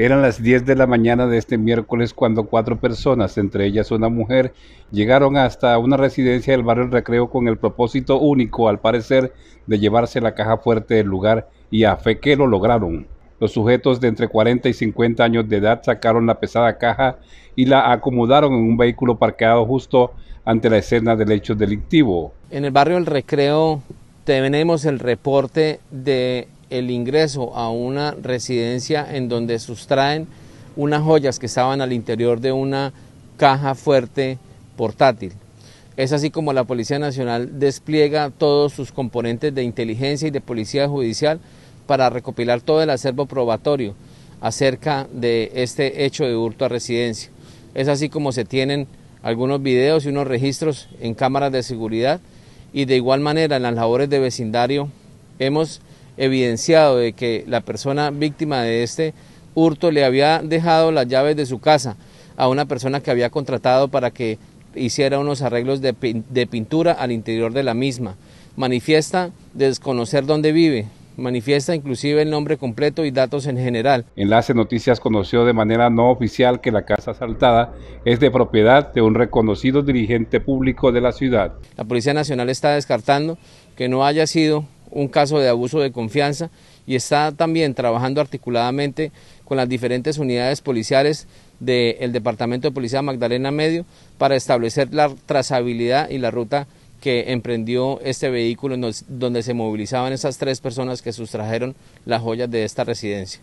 Eran las 10 de la mañana de este miércoles cuando cuatro personas, entre ellas una mujer, llegaron hasta una residencia del barrio El Recreo con el propósito único, al parecer, de llevarse la caja fuerte del lugar y a fe que lo lograron. Los sujetos de entre 40 y 50 años de edad sacaron la pesada caja y la acomodaron en un vehículo parqueado justo ante la escena del hecho delictivo. En el barrio El Recreo tenemos el reporte de el ingreso a una residencia en donde sustraen unas joyas que estaban al interior de una caja fuerte portátil. Es así como la Policía Nacional despliega todos sus componentes de inteligencia y de policía judicial para recopilar todo el acervo probatorio acerca de este hecho de hurto a residencia. Es así como se tienen algunos videos y unos registros en cámaras de seguridad y de igual manera en las labores de vecindario hemos evidenciado de que la persona víctima de este hurto le había dejado las llaves de su casa a una persona que había contratado para que hiciera unos arreglos de, pintura al interior de la misma. Manifiesta desconocer dónde vive, manifiesta inclusive el nombre completo y datos en general. Enlace Noticias conoció de manera no oficial que la casa asaltada es de propiedad de un reconocido dirigente público de la ciudad. La Policía Nacional está descartando que no haya sido un caso de abuso de confianza y está también trabajando articuladamente con las diferentes unidades policiales del Departamento de Policía Magdalena Medio para establecer la trazabilidad y la ruta que emprendió este vehículo donde se movilizaban esas tres personas que sustrajeron las joyas de esta residencia.